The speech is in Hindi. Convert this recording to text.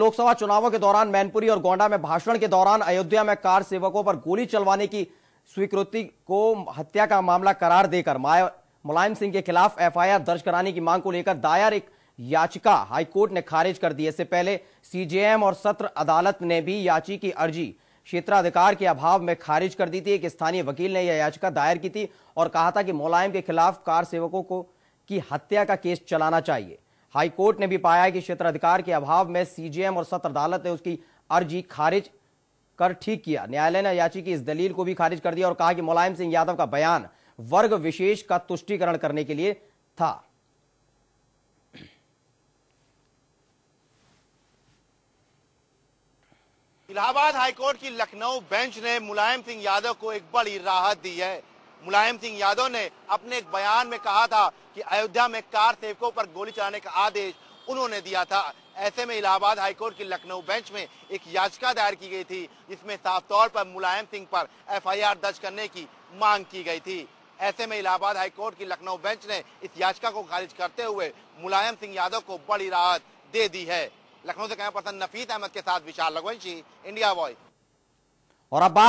लोकसभा चुनावों के दौरान मैनपुरी और गोंडा में भाषण के दौरान अयोध्या में कार सेवकों पर गोली चलवाने की स्वीकृति को हत्या का मामला करार देकर मुलायम सिंह के खिलाफ एफआईआर दर्ज कराने की मांग को लेकर दायर एक याचिका हाईकोर्ट ने खारिज कर दी इससे पहले सीजेएम और सत्र अदालत ने भी याची की अर्जी क्षेत्राधिकार के अभाव में खारिज कर दी थी एक स्थानीय वकील ने यह याचिका दायर की थी और कहा था कि मुलायम के खिलाफ कार सेवकों को की हत्या का केस चलाना चाहिए हाईकोर्ट ने भी पाया है कि क्षेत्राधिकार के अभाव में सीजीएम और सत्र अदालत ने उसकी अर्जी खारिज कर ठीक किया न्यायालय ने याची की इस दलील को भी खारिज कर दिया और कहा कि मुलायम सिंह यादव का बयान वर्ग विशेष का तुष्टिकरण करने के लिए था इलाहाबाद हाईकोर्ट की लखनऊ बेंच ने मुलायम सिंह यादव को एक बड़ी राहत दी है मुलायम सिंह यादव ने अपने एक बयान में कहा था कि अयोध्या में कार सेवकों पर गोली चलाने का आदेश उन्होंने दिया था ऐसे में इलाहाबाद हाईकोर्ट की लखनऊ बेंच में एक याचिका दायर की गई थी जिसमें साफ तौर पर मुलायम सिंह पर एफआईआर दर्ज करने की मांग की गई थी ऐसे में इलाहाबाद हाईकोर्ट की लखनऊ बेंच ने इस याचिका को खारिज करते हुए मुलायम सिंह यादव को बड़ी राहत दे दी है लखनऊ से कैमरा पर्सन नफीस अहमद के साथ विशाल लघुवंशी इंडिया वॉइस और अब बात